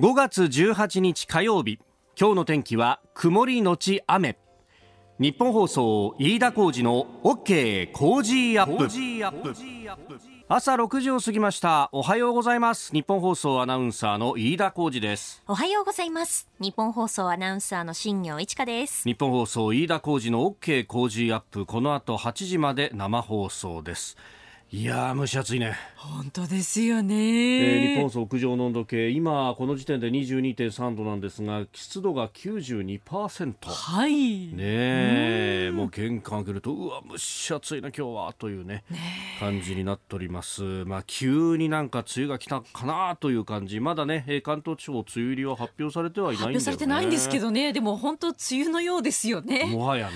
5月18日火曜日今日の天気は曇りのち雨日本放送飯田浩司の OK 工事アップ朝6時を過ぎましたおはようございます日本放送アナウンサーの飯田浩司ですおはようございます日本放送アナウンサーの新業一華です日本放送飯田浩司の OK 工事アップこの後8時まで生放送ですいや蒸し暑いね本当ですよね、えー、日本屋上の温度計今この時点で22.3度なんですが湿度が92%はいねえもう玄関開けるとうわ蒸し暑いな今日はというね、ね、感じになっておりますまあ急になんか梅雨が来たかなという感じまだね関東地方梅雨入りは発表されてはいないんだ、ね、されてないんですけどねでも本当梅雨のようですよねもはやね、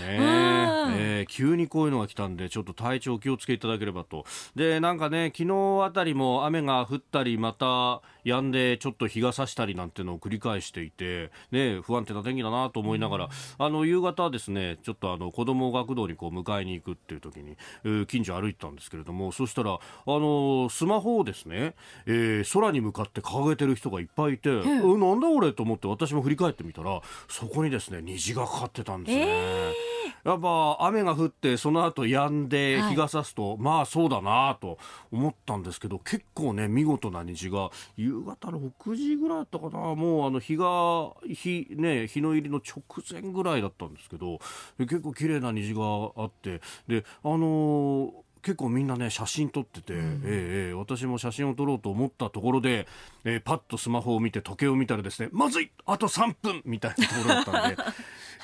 えー、急にこういうのが来たんでちょっと体調気をつけいただければとで、なんかね、昨日あたりも雨が降ったり、また止んで、ちょっと日が差したりなんてのを繰り返していて、ね、不安定な天気だなと思いながら、あの、夕方ですね、ちょっとあの、子供学童にこう迎えに行くっていう時に、えー、近所歩いてたんですけれども、そしたら、あの、スマホをですね、えー、空に向かって掲げてる人がいっぱいいて、え、なんだ俺と思って私も振り返ってみたら、そこにですね、虹がかかってたんですね。えーやっぱ雨が降ってその後止んで日が差すと、はい、まあそうだなと思ったんですけど結構ね見事な虹が夕方6時ぐらいだったかなもうあの日が日,、ね、日の入りの直前ぐらいだったんですけど結構綺麗な虹があってであのー結構みんなね、写真撮ってて、うん、えー、私も写真を撮ろうと思ったところで、えー、パッとスマホを見て時計を見たらですね、まずいあと3分みたいなところだったん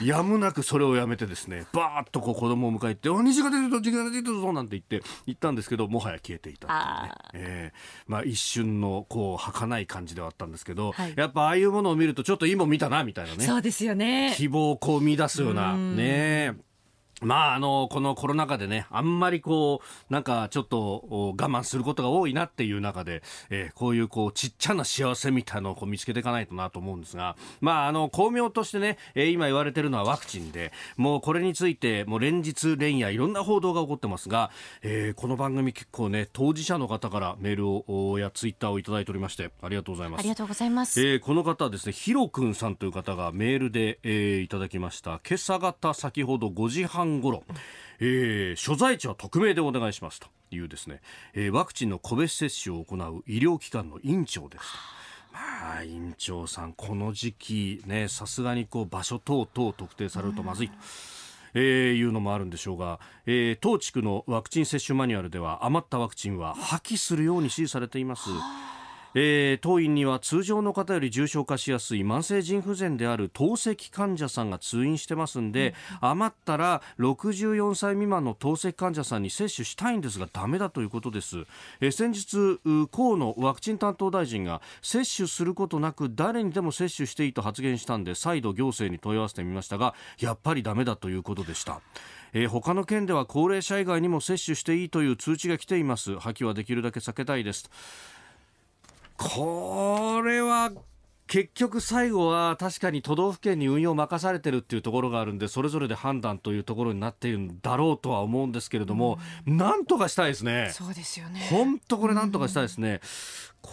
で、やむなくそれをやめてですね、ばーっとこう子供を迎えて、お、虹が出てるぞ、虹が出てるぞなんて言って、行ったんですけど、もはや消えていたっていうね。えー、まあ一瞬の、こう、儚い感じではあったんですけど、はい、やっぱああいうものを見ると、ちょっと今見たな、みたいなね。そうですよね。希望をこう見出すような、ね。まあ、あの、このコロナ禍でね、あんまりこう、なんかちょっと我慢することが多いなっていう中で、えー、こういうこう、ちっちゃな幸せみたいのをこう見つけていかないとなと思うんですが、まあ、あの、巧妙としてね、えー、今言われてるのはワクチンで、もうこれについて、もう連日連夜いろんな報道が起こってますが、えー、この番組結構ね、当事者の方からメールをやツイッターをいただいておりまして、ありがとうございます。ありがとうございます。えー、この方はですね、ひろ君さんという方がメールで、えー、いただきました。今朝方先ほど5時半半ごろ、えー、所在地は匿名でお願いしますというですね、えー、ワクチンの個別接種を行う医療機関の院長ですまあ、院長さん、この時期ね、さすがにこう場所等々特定されるとまずいと。えー、いうのもあるんでしょうが、えー、当地区のワクチン接種マニュアルでは余ったワクチンは破棄するように指示されています。えー、当院には通常の方より重症化しやすい慢性腎不全である透析患者さんが通院してますんで、うん、余ったら64歳未満の透析患者さんに接種したいんですがダメだということです、えー、先日河野ワクチン担当大臣が接種することなく誰にでも接種していいと発言したんで再度行政に問い合わせてみましたがやっぱりダメだということでした、えー、他の県では高齢者以外にも接種していいという通知が来ています破棄はできるだけ避けたいですこれは結局最後は確かに都道府県に運用任されてるっていうところがあるんで、それぞれで判断というところになっているんだろうとは思うんですけれども、うん、なんとかしたいですね。そうですよね。本当これなんとかしたいですね。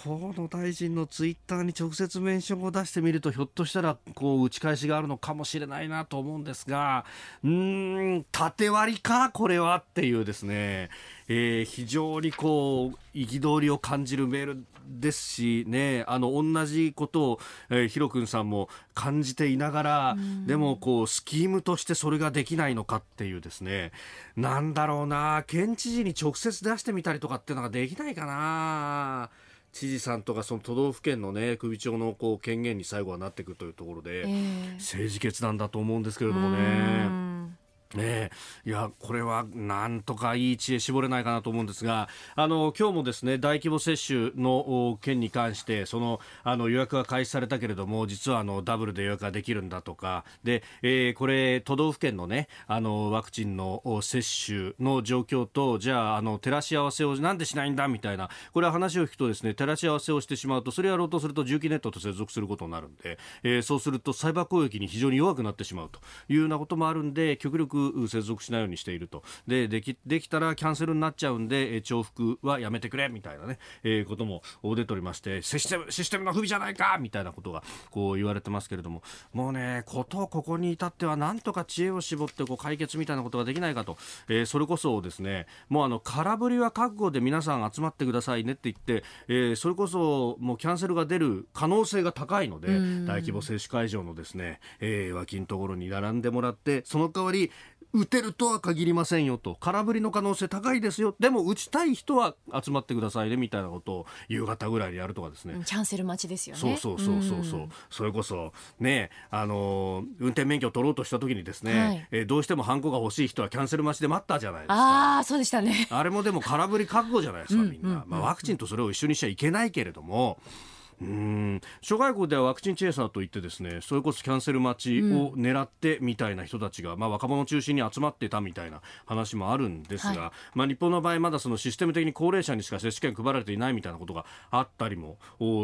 うん、河野大臣のツイッターに直接メンションを出してみると、ひょっとしたら、こう、打ち返しがあるのかもしれないなと思うんですが、うん、縦割りか、これはっていうですね、えー、非常にこう、憤りを感じるメールですしね、あの、同じことを、えー、ひろくんさんも感じていながら、でも、こう、スキームとしてそれができないのかっていうですね、なんだろうな、県知事に直接出してみたりとかっていうのができないかな。知事さんとかその都道府県の、ね、首長のこう権限に最後はなってくるというところで、えー、政治決断だと思うんですけれどもね。ね、いやこれはなんとかいい知恵絞れないかなと思うんですがあの今日もですね大規模接種の件に関してそのあの予約が開始されたけれども実はあのダブルで予約ができるんだとかで、えー、これ都道府県の,、ね、あのワクチンの接種の状況とじゃああの照らし合わせをなんでしないんだみたいなこれは話を聞くとですね照らし合わせをしてしまうとそれをやろうとすると重機ネットと接続することになるんで、えー、そうするとサイバー攻撃に非常に弱くなってしまうというようなこともあるんで極力く接続しないようにしているとでできできたらキャンセルになっちゃうんで重複はやめてくれみたいなね、えー、ことも出ておりましてシステムシステムの不備じゃないかみたいなことがこう言われてますけれどももうねことここに至ってはなんとか知恵を絞ってこう解決みたいなことができないかと、えー、それこそですねもうあの空振りは覚悟で皆さん集まってくださいねって言って、えー、それこそもうキャンセルが出る可能性が高いので大規模接種会場のですね、えー、脇のところに並んでもらってその代わり、打てるとは限りませんよと空振りの可能性高いですよでも打ちたい人は集まってくださいねみたいなことを夕方ぐらいでやるとかですねキャンセル待ちですよねそうそうそうそうそう、ん、それこそねあの運転免許を取ろうとした時にですね、はい、えどうしてもハンコが欲しい人はキャンセル待ちで待ったじゃないですかあそうでしたねあれもでも空振り覚悟じゃないですかみんな、まあ、ワクチンとそれを一緒にしちゃいけないけれども、うんうん諸外国ではワクチンチェイサーといってですねそれこそキャンセル待ちを狙ってみたいな人たちが、うん、まあ、若者中心に集まってたみたいな話もあるんですが、はい、まあ、日本の場合まだそのシステム的に高齢者にしか接種券配られていないみたいなことがあったりも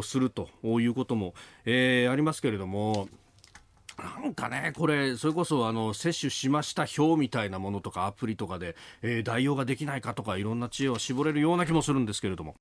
するということも、えー、ありますけれども。なんかね、これ、それこそ、あの、接種しました表みたいなものとか、アプリとかで、えー、代用ができないかとか、いろんな知恵を絞れるような気もするんですけれども。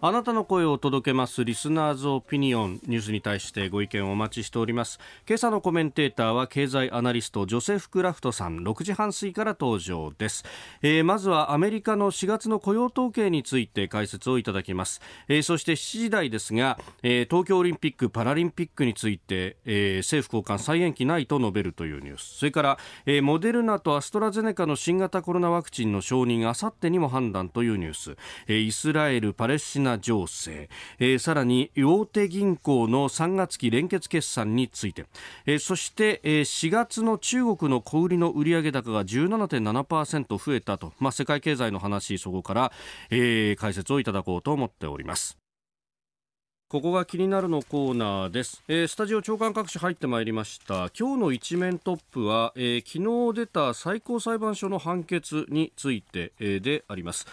あなたの声を届けますリスナーズオピニオンニュースに対してご意見をお待ちしております今朝のコメンテーターは経済アナリストジョセフ・クラフトさん6時半過ぎから登場です、えー、まずはアメリカの4月の雇用統計について解説をいただきます、えー、そして7時台ですが、えー、東京オリンピック・パラリンピックについて、え政府高官再延期ないと述べるというニュースそれから、えモデルナとアストラゼネカの新型コロナワクチンの承認あさってにも判断というニュース、えイスラエル・パレスチナナ情勢、えー、さらに大手銀行の3月期連結決算について、えー、そして、えー、4月の中国の小売りの売上高が17.7%増えたと、まあ、世界経済の話そこから、えー、解説をいただこうと思っております。ここが気になるのコーナーです、えー、スタジオ長官各種入ってまいりました今日の一面トップは、えー、昨日出た最高裁判所の判決について、えー、であります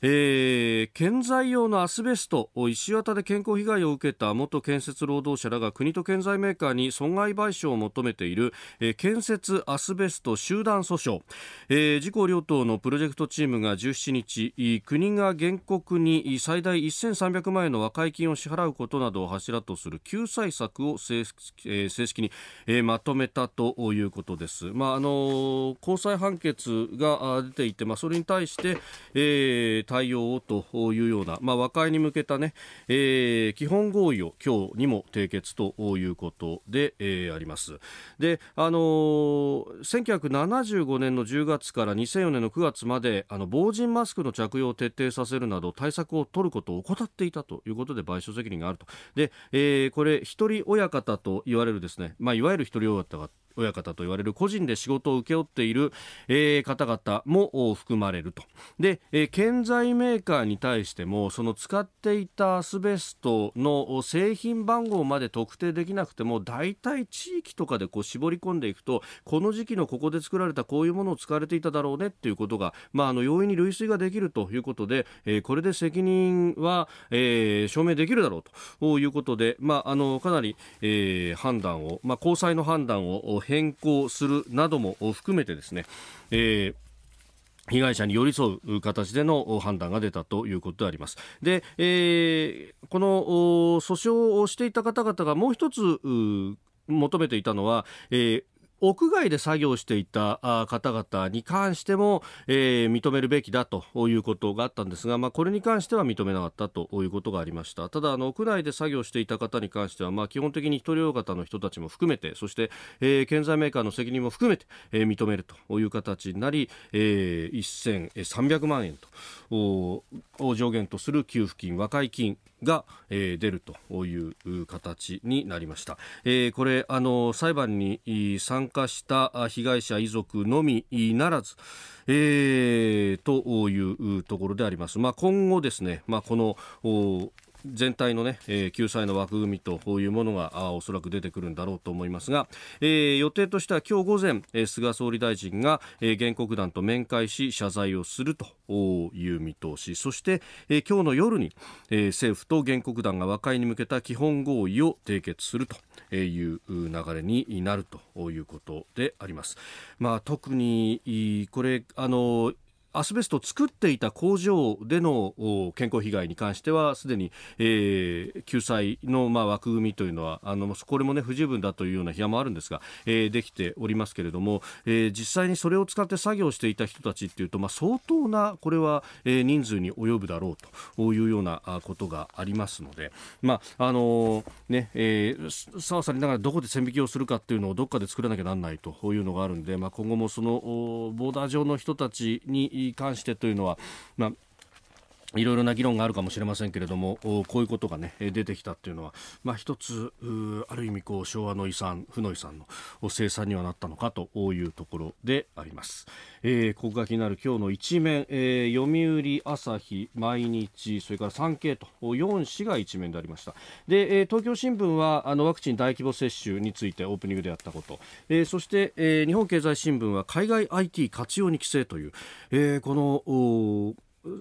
えー、建材用のアスベスト石綿で健康被害を受けた元建設労働者らが国と建材メーカーに損害賠償を求めている、えー、建設アスベスト集団訴訟、えー、自公両党のプロジェクトチームが17日国が原告に最大1300万円の和解金を支払うことなどを柱とする救済策を正,、えー、正式に、えー、まとめたということです、まああのー、高裁判決が出ていて、まあ、それに対して、えー対応をというような、まあ、和解に向けたね、えー、基本合意を今日にも締結ということで、えー、あります。で、あのー、1975年の10月から2004年の9月まで、あの、防塵マスクの着用を徹底させるなど対策を取ることを怠っていたということで賠償責任があると。で、えー、これ、一人親方と言われるですね、まあ、いわゆる一人親方親方と言われる個人で仕事を請け負っている、えー、方々も含まれるとで、えー、建材メーカーに対してもその使っていたアスベストの製品番号まで特定できなくても大体地域とかでこう絞り込んでいくとこの時期のここで作られたこういうものを使われていただろうねっていうことが、まあ、あの容易に類推ができるということで、えー、これで責任は、えー、証明できるだろうということで、まあ、あのかなり、えー、判断を、まあ、高裁の判断を変更するなども含めてですね、えー被害者に寄り添う形での判断が出たということであります。で、えー、この訴訟をしていた方々がもう一つ求めていたのは、えー屋外で作業していた方々に関しても、えー、認めるべきだということがあったんですが、まあ、これに関しては認めなかったということがありました。ただ、あの、屋内で作業していた方に関しては、まあ、基本的に一人大型の人たちも含めて、そして、えー、建材メーカーの責任も含めて、えー、認めるという形になり、えー、1300万円と、を上限とする給付金、和解金が、えー、出るという形になりました。えー、これ、あの、裁判に参参加した被害者遺族のみならず、えー、というところであります。まあ、今後ですね、まあ、この全体のね、えー、救済の枠組みというものがおそらく出てくるんだろうと思いますが、えー、予定としては今日午前、えー、菅総理大臣が、えー、原告団と面会し謝罪をするという見通しそして、えー、今日の夜に、えー、政府と原告団が和解に向けた基本合意を締結するという流れになるということであります。まあ、特にこれあのアスベストを作っていた工場での健康被害に関してはすでに、えー、救済の、まあ、枠組みというのはあのこれも、ね、不十分だというような批判もあるんですが、えー、できておりますけれども、えー、実際にそれを使って作業していた人たちというと、まあ、相当なこれは、えー、人数に及ぶだろうというようなことがありますので、まああのー、ねえー、さわさりながらどこで線引きをするかというのをどっかで作らなきゃならないというのがあるので、まあ、今後もそのボーダー上の人たちにに関してというのは、まあ、いろいろな議論があるかもしれませんけれども、こういうことがね、出てきたっていうのは、まあ一つ、ある意味こう、昭和の遺産、負の遺産の生産にはなったのかというところであります。えー、ここが気になる今日の一面、えー、読売、朝日、毎日、それから産経と、4市が一面でありました。で、えー、東京新聞は、あの、ワクチン大規模接種についてオープニングでやったこと、えー、そして、えー、日本経済新聞は、海外 IT 活用に規制という、えー、この、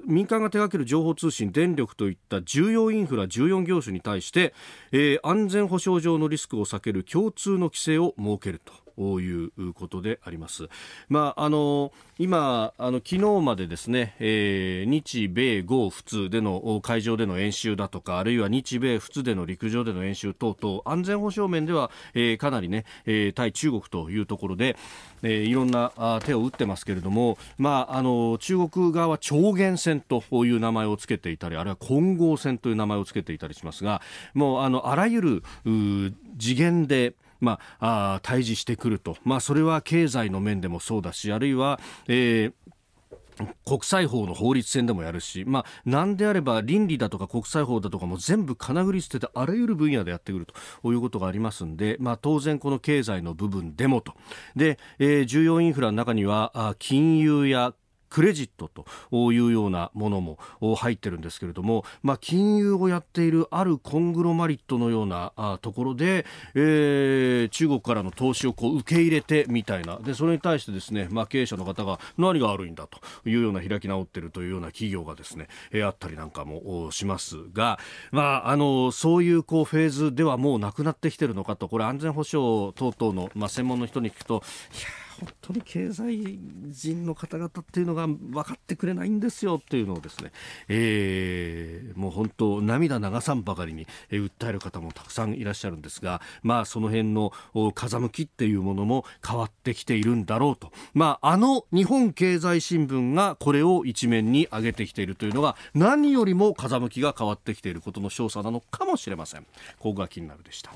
民間が手掛ける情報通信、電力といった重要インフラ14業種に対して、えー、安全保障上のリスクを避ける共通の規制を設けると。ういうことであります。まあ、あの今あの昨日までですね、えー、日米豪仏での会場での演習だとかあるいは日米仏での陸上での演習等々安全保障面では、えー、かなりね、えー、対中国というところで、えー、いろんなあ手を打ってますけれども、まあ、あの中国側は超限戦という名前をつけていたりあるいは混合戦という名前をつけていたりしますがもうあのあらゆる次元でまあ、あ対峙してくると、まあ、それは経済の面でもそうだしあるいは、えー国際法の法律戦でもやるし、まあ、なんであれば倫理だとか国際法だとかも全部かなぐり捨ててあらゆる分野でやってくるということがありますんで、まあ、当然この経済の部分でもとで、えー、重要インフラの中には金融やクレジットというようなものも入ってるんですけれども、まあ、金融をやっているあるコングロマリットのようなところで、えー、中国からの投資をこう受け入れてみたいなでそれに対してですね、まあ、経営者の方が何が悪いんだというような開き直ってるというような企業がですね、えー、あったりなんかもしますが、まあ、あのそういうこうフェーズではもうなくなってきてるのかとこれ安全保障等々の、まあ、専門の人に聞くといや本当に経済人の方々っていうのが分かってくれないんですよっていうのをですね、えー、もう本当涙流さんばかりに訴える方もたくさんいらっしゃるんですが、まあ、その辺の風向きっていうものも変わってきているんだろうと、まあ、あの日本経済新聞がこれを一面に上げてきているというのが何よりも風向きが変わってきていることの証左なのかもしれません。ここが気になるでした。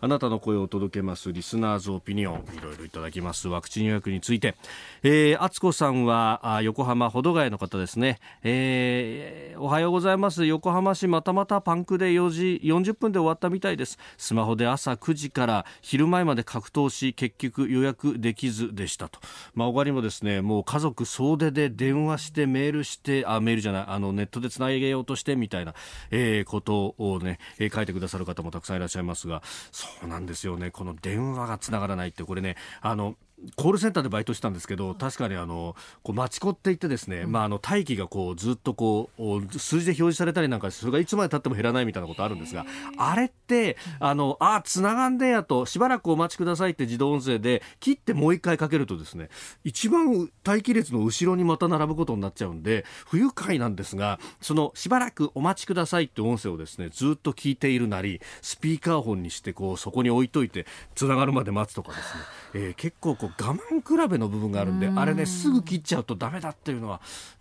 あなたの声を届けますリスナーズオピニオンいろいろいただきますワクチン予約について、えー、厚子さんはあ横浜ほどが谷の方ですね、えー、おはようございます横浜市またまたパンクで4時40分で終わったみたいですスマホで朝9時から昼前まで格闘し結局予約できずでしたと、まあ、おがりもですねもう家族総出で電話してメールしてあメールじゃないあのネットでつなげようとしてみたいな、えー、ことをね、えー、書いてくださる方もたくさんいらっしゃいますがそうなんですよねこの電話がつながらないってこれねあのコールセンターでバイトしたんですけど、確かにあの、こう、町子って言ってですね、うん、まあ、あの、待機がこう、ずっとこう、数字で表示されたりなんかそれがいつまで経っても減らないみたいなことあるんですが、あれって、あの、あ、繋がんでやと、しばらくお待ちくださいって自動音声で、切ってもう一回かけるとですね、一番待機列の後ろにまた並ぶことになっちゃうんで、不愉快なんですが、その、しばらくお待ちくださいって音声をですね、ずっと聞いているなり、スピーカーフォンにして、こう、そこに置いといて、繋がるまで待つとかですね、えー、結構こう、我慢比べの部分があるんで、んあれね、すぐ切っちゃうとダメだっていうのは、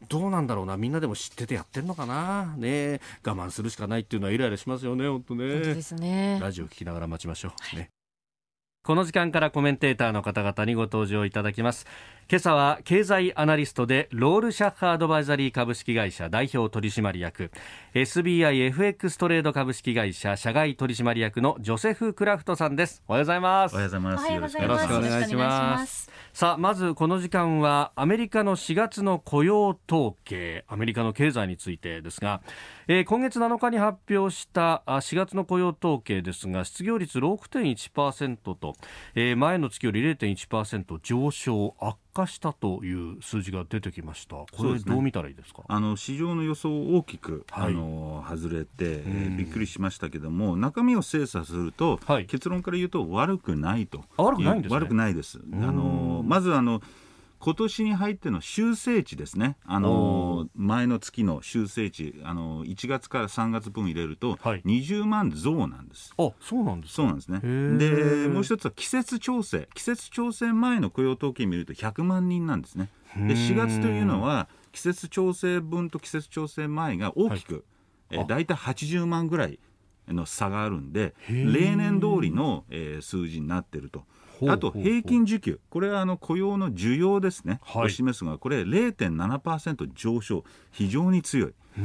どうなんだろうな、みんなでも知っててやってんのかな。ね我慢するしかないっていうのはイライラしますよね、本当ね。ですね。ラジオ聞きながら待ちましょう。ね。はい、この時間からコメンテーターの方々にご登場いただきます。今朝は経済アナリストでロールシャッハアドバイザリー株式会社代表取締役 SBIFX トレード株式会社社外取締役のジョセフ・クラフトさんですおはようございますおはようございますよろしくお願いしますさあまずこの時間はアメリカの4月の雇用統計アメリカの経済についてですが、えー、今月7日に発表した4月の雇用統計ですが失業率6.1%と、えー、前の月より0.1%上昇悪下したという数字が出てきました、これ、どう見たらいいですか、ね、あの市場の予想を大きく、はい、あの外れて、えー、びっくりしましたけども、中身を精査すると、はい、結論から言うと、悪くないと悪くないんです、ね、悪くないです。あのまずあの今年に入っての修正値ですね、あの前の月の修正値、あの1月から3月分入れると、20万増なんです。はい、あそうなんですそうなんですねでもう一つは季節調整、季節調整前の雇用統計見ると100万人なんですね。で4月というのは季節調整分と季節調整前が大きく、はい、えー、大体80万ぐらいの差があるんで例年通りの、えー、数字になってるとあと平均需給、これはあの雇用の需要ですね、はい、を示すが、これ0.7%上昇、非常に強い。あ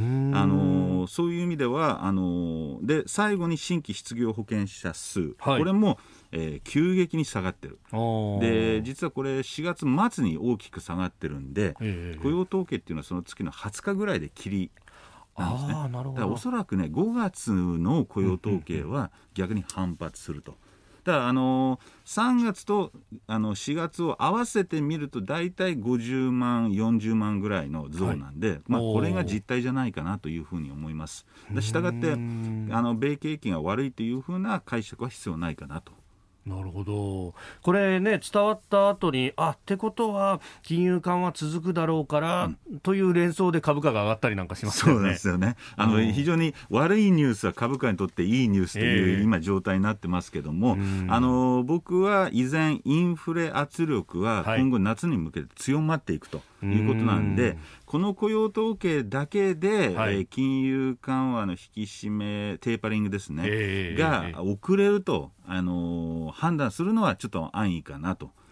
のそういう意味ではあので最後に新規失業保険者数、はい、これも、えー、急激に下がってるで実はこれ4月末に大きく下がってるんで、雇用統計っていうのはその月の20日ぐらいで切りなんですね。だからおそらくね5月の雇用統計は逆に反発すると。うんうんうんただあの3月とあの4月を合わせてみると大体50万40万ぐらいの増なんで、はい、まあ、これが実態じゃないかなというふうに思います。したがってあの米景気が悪いというふうな解釈は必要ないかなとなるほどこれね伝わった後にあってことは金融緩和続くだろうから、うん、という連想で株価が上がったりなんかします、ね、そうですよねあの、うん、非常に悪いニュースは株価にとっていいニュースという、今状態になってますけども、あの僕は依然インフレ圧力は今後夏に向けて強まっていくと。はいいうことなんで、この雇用統計だけで、はい、えー、金融緩和の引き締め、テーパリングですね、えー、が遅れると、あのー、判断するのはちょっと安易かなと。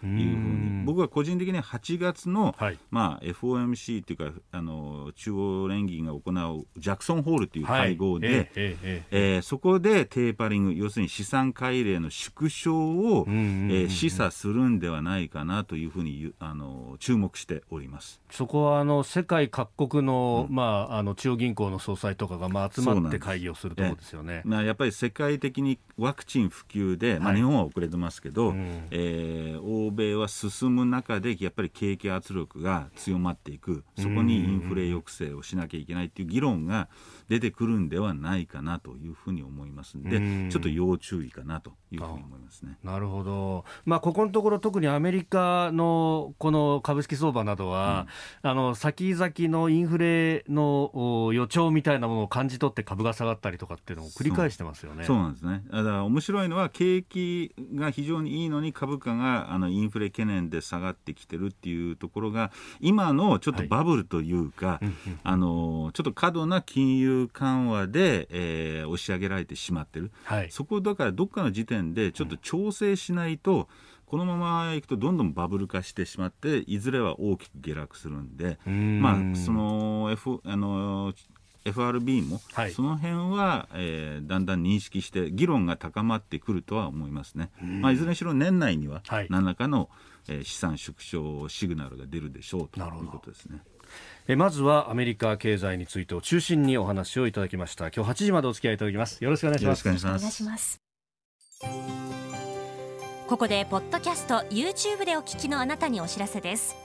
いうふうに僕は個人的には8月の、はい、まあ、FOMC というかあの中央連銀が行うジャクソンホールという会合で、えええそこでテーパリング要するに資産改例の縮小を、えー、示唆するんではないかなというふうにあの注目しておりますそこはあの世界各国のうん、まあ、あの中央銀行の総裁とかが、まあ、集まって会議をするところですよね。まあ、やっぱり世界的にワクチン普及で、まあ、日本は遅れてますけど、はいうん、えー、欧欧米は進む中でやっぱり景気圧力が強まっていくそこにインフレ抑制をしなきゃいけないっていう議論が出てくるんではないかなというふうに思いますので、ちょっと要注意かなというふうに思いますねなるほど、まあ、ここのところ、特にアメリカのこの株式相場などは、うん、あの先々のインフレの予兆みたいなものを感じ取って、株が下がったりとかっていうのを繰り返してますよねそうなんですね。だから面白いのは景気が非常にいいのに株価があのインフレ懸念で下がってきてるっていうところが今のちょっとバブルというか、はい、あのちょっと過度な金融緩和で、えー、押し上げられてしまってる、はい、そこをだからどっかの時点でちょっと調整しないと、うん、このままいくとどんどんバブル化してしまっていずれは大きく下落するんでまあその F あの FRB も、はい、その辺は、えー、だんだん認識して議論が高まってくるとは思いますね、まあ、いずれにしろ年内には何らかの、はい、えー、資産縮小シグナルが出るでしょうということですね。えまずはアメリカ経済についてを中心にお話をいただきました今日8時までお付き合いいただきますよろしくお願いしますよろしくお願いしますここでポッドキャスト YouTube でお聞きのあなたにお知らせです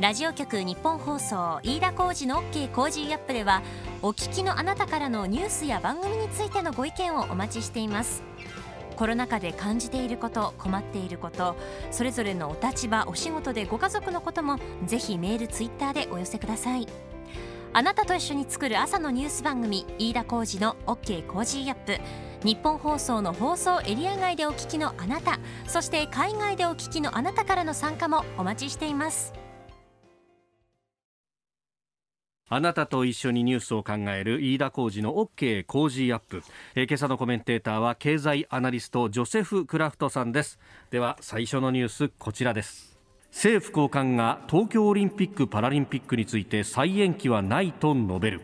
ラジオ局日本放送飯田浩二の OK 工事アップではお聞きのあなたからのニュースや番組についてのご意見をお待ちしていますコロナ禍で感じていること困っていることそれぞれのお立場お仕事でご家族のこともぜひメールツイッターでお寄せくださいあなたと一緒に作る朝のニュース番組飯田浩二の OK コージーアップ日本放送の放送エリア外でお聞きのあなたそして海外でお聞きのあなたからの参加もお待ちしていますあなたと一緒にニュースを考える飯田浩二の OK 工事アップ、えー、今朝のコメンテーターは経済アナリストジョセフ・クラフトさんですでは最初のニュースこちらです政府高官が東京オリンピック・パラリンピックについて再延期はないと述べる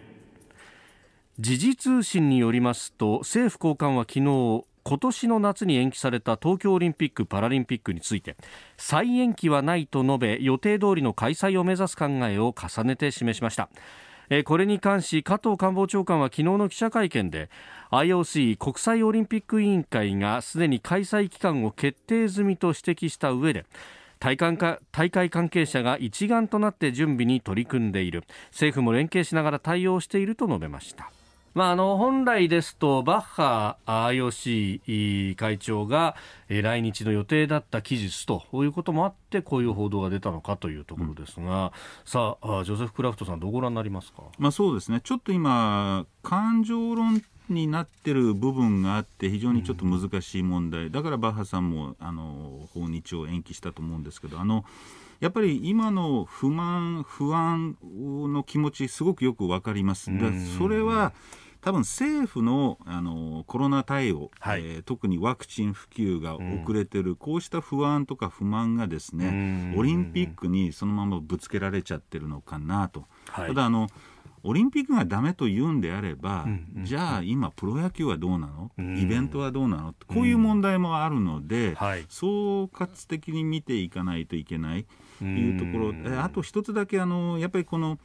時事通信によりますと政府高官は昨日今年の夏に延期された東京オリンピック・パラリンピックについて再延期はないと述べ予定通りの開催を目指す考えを重ねて示しましたこれに関し加藤官房長官は昨日の記者会見で IOC 国際オリンピック委員会がすでに開催期間を決定済みと指摘した上で大会関係者が一丸となって準備に取り組んでいる政府も連携しながら対応していると述べましたまあ、あの本来ですとバッハ IOC 会長が来日の予定だった期日ということもあってこういう報道が出たのかというところですが、うん、さあジョセフ・クラフトさんどうご覧になりますか、まあ、そうですねちょっと今感情論になってる部分があって非常にちょっと難しい問題、うん、だからバッハさんもあの訪日を延期したと思うんですけどあのやっぱり今の不満、不安の気持ち、すごくよくわかります。それは、多分政府のあのコロナ対応、はい、えー、特にワクチン普及が遅れてる、うん、こうした不安とか不満がですね、オリンピックにそのままぶつけられちゃってるのかなと。はい、ただあのオリンピックがダメと言うんであれば、うん、じゃあ今プロ野球はどうなの、うん、イベントはどうなの、こういう問題もあるので、はい、総括的に見ていかないといけないというところ、あと一つだけあのやっぱりこの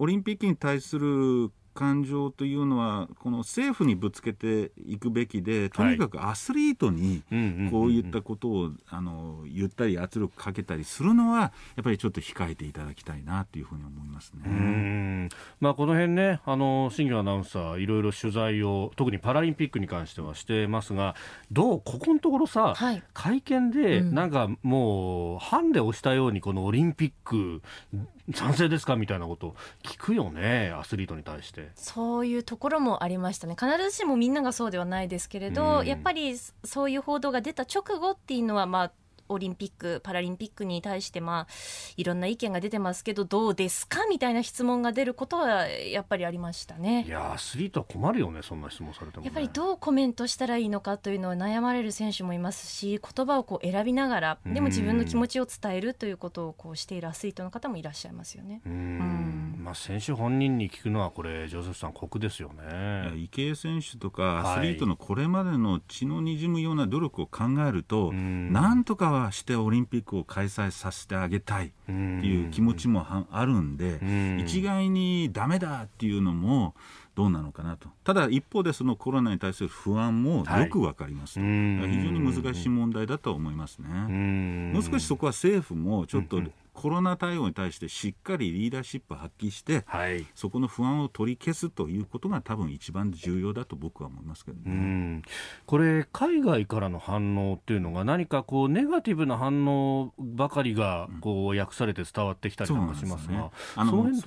オリンピックに対する感情というのはこの政府にぶつけていくべきでとにかくアスリートにこういったことをあの言ったり圧力かけたりするのはやっぱりちょっと控えていただきたいなというふうに思いますね、まあ、この辺ねあの新庄アナウンサーいろいろ取材を特にパラリンピックに関してはしてますがどうここのところさ、はい、会見でなんかもうハンデ押したようにこのオリンピック賛成ですかみたいなこと聞くよねアスリートに対して。そういうところもありましたね必ずしもみんながそうではないですけれど、うん、やっぱりそういう報道が出た直後っていうのはまあオリンピック・パラリンピックに対して、まあ、いろんな意見が出てますけどどうですかみたいな質問が出ることはやっぱりありましたねいやアスリートは困るよねそんな質問されても、ね、やっぱりどうコメントしたらいいのかというのを悩まれる選手もいますし言葉をこう選びながらでも自分の気持ちを伝えるということをこうしているアスリートの方もいらっしゃいますよね。うんまあ、選手本人に聞くのはこれジョセフさん酷ですよね池江選手とかアスリートのこれまでの血のにじむような努力を考えると、はい、なんとかはしてオリンピックを開催させてあげたいっていう気持ちもあるんで、一概にだめだっていうのもどうなのかなと、ただ一方でそのコロナに対する不安もよく分かりますと、はい、非常に難しい問題だと思いますね。もう少しそこは政府もちょっとコロナ対応に対してしっかりリーダーシップを発揮して、はい、そこの不安を取り消すということが多分一番重要だと僕は思いますけど、ね、これ、海外からの反応っていうのが何かこうネガティブな反応ばかりがこう訳されて伝わってきたりとかしますが、ね、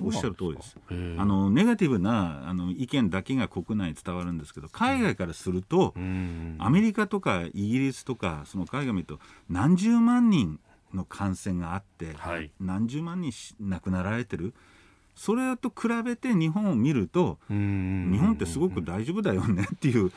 おっしゃる通りですあのネガティブなあの意見だけが国内に伝わるんですけど海外からすると、うん、アメリカとかイギリスとかその海外見ると何十万人の感染があって、はい、何十万人亡くなられてる。それと比べて日本を見ると、日本ってすごく大丈夫だよねっていう、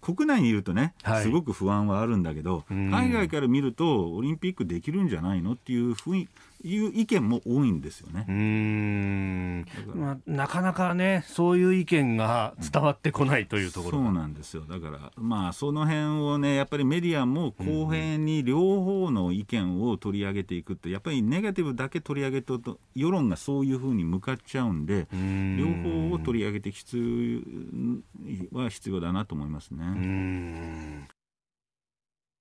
国内にいるとね、はい、すごく不安はあるんだけど、海外から見ると、オリンピックできるんじゃないのっていうふうにいう意見も多いんですよねうん、まあ、なかなかね、そういう意見が伝わってこないというところ、うん、そうなんですよ、だから、まあ、その辺をね、やっぱりメディアも公平に両方の意見を取り上げていくって、やっぱりネガティブだけ取り上げてると、世論がそういうふうに向かっちゃうんで、ん両方を取り上げて必要は必要だなと思いますね。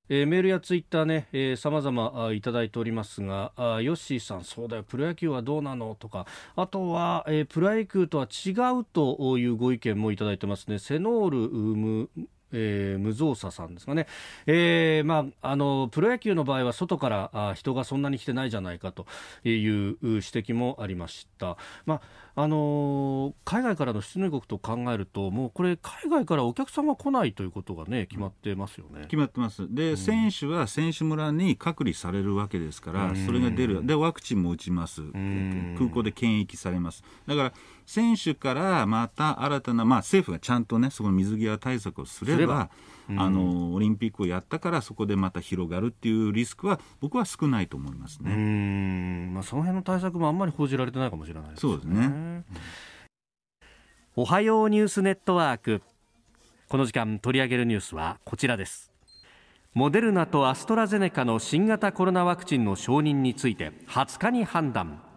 えー、メールやツイッターね、えー、様々いただいておりますが、あヨッシーさん、そうだよ、プロ野球はどうなのとか、あとは、えー、プロ野球とは違うというご意見もいただいてますね。セノールムえー、無造作さんですかね、えーまあ、あのプロ野球の場合は外からあ人がそんなに来てないじゃないかという指摘もありました、まあの海外からの出入国と考えると、もうこれ、海外からお客さんが来ないということがね、決まってますよね決まってます、で、うん、選手は選手村に隔離されるわけですから、それが出る、で、ワクチンも打ちます、空港で検疫されます。だから選手からまた新たな、まあ、政府がちゃんとね、その水際対策をすればあのオリンピックをやったからそこでまた広がるっていうリスクは僕は少ないと思いますね。うんまあ、その辺の対策もあんまり報じられてないかもしれない、ね、そうですね。おはようニュースネットワーク。この時間取り上げるニュースはこちらです。モデルナとアストラゼネカの新型コロナワクチンの承認について20日に判断。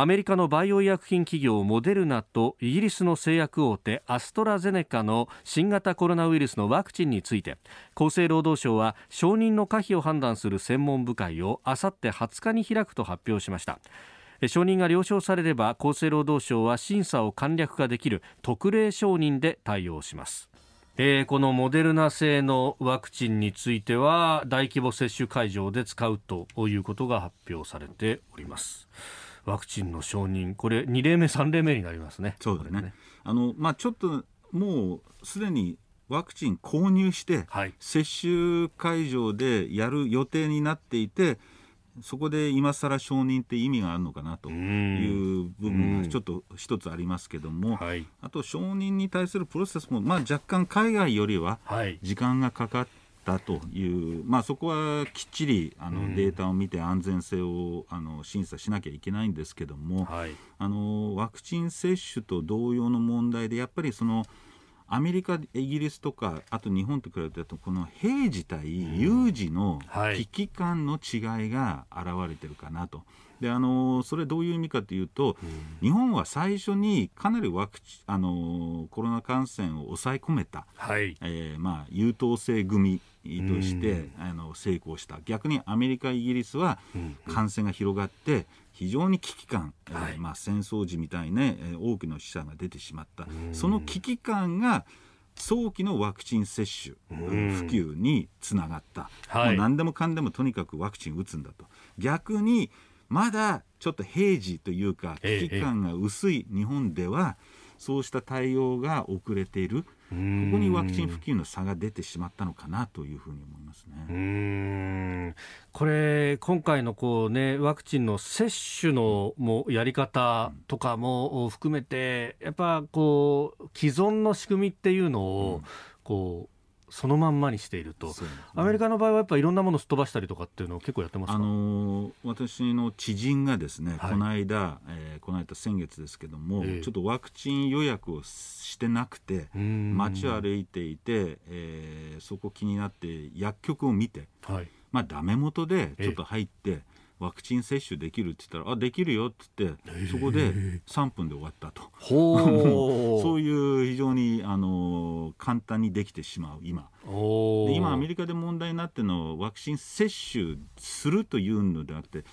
アメリカのバイオ医薬品企業モデルナとイギリスの製薬大手アストラゼネカの新型コロナウイルスのワクチンについて厚生労働省は承認の可否を判断する専門部会をあさって20日に開くと発表しました承認が了承されれば厚生労働省は審査を簡略化できる特例承認で対応しますえー、このモデルナ製のワクチンについては大規模接種会場で使うということが発表されております。ワクチンの承認、これ、2例目、3例目になりますね。そうだね。ねあのまあ、ちょっともうすでにワクチン購入して、はい、接種会場でやる予定になっていて、そこで今更承認って意味があるのかなという部分がちょっと一つありますけども、はい、あと承認に対するプロセスも、まあ、若干海外よりは時間がかかっったという、まあ、そこはきっちりあの、データを見て安全性をあの審査しなきゃいけないんですけども、はい、あのワクチン接種と同様の問題でやっぱりそのアメリカイギリスとかあと日本と比べてとこの平時対有事の危機感の違いが現れてるかなと。であのそれどういう意味かというと、日本は最初にかなりワクチあのコロナ感染を抑え込めた、はいえーまあ、優等生組として、あの成功した逆にアメリカ、イギリスは感染が広がって、非常に危機感、はい、えー、まあ、戦争時みたいに、ね、え多くの死者が出てしまった、その危機感が早期のワクチン接種、普及につながった、はい、もう何でもかんでもとにかくワクチン打つんだと。逆にまだちょっと平時というか危機感が薄い日本では、ええそうした対応が遅れている、ここにワクチン普及の差が出てしまったのかなというふうに思いますねこれ、今回のこう、ね、ワクチンの接種のもやり方とかも含めて、やっぱこう既存の仕組みっていうのを、こう、そのまんまにしていると、ね、アメリカの場合はやっぱいろんなものすっ飛ばしたりとかっていうのを結構やってますあのー、私の知人がですね、はい、この間、えー、この間先月ですけども、えー、ちょっとワクチン予約をしてなくて街を歩いていて、えー、そこ気になって薬局を見て、はい、まあダメ元でちょっと入って、えーワクチン接種できるって言ったら、あできるよって言って、そこで3分で終わったと、そういう非常にあの簡単にできてしまう、今。今、アメリカで問題になってるのは、ワクチン接種するというのではなくて、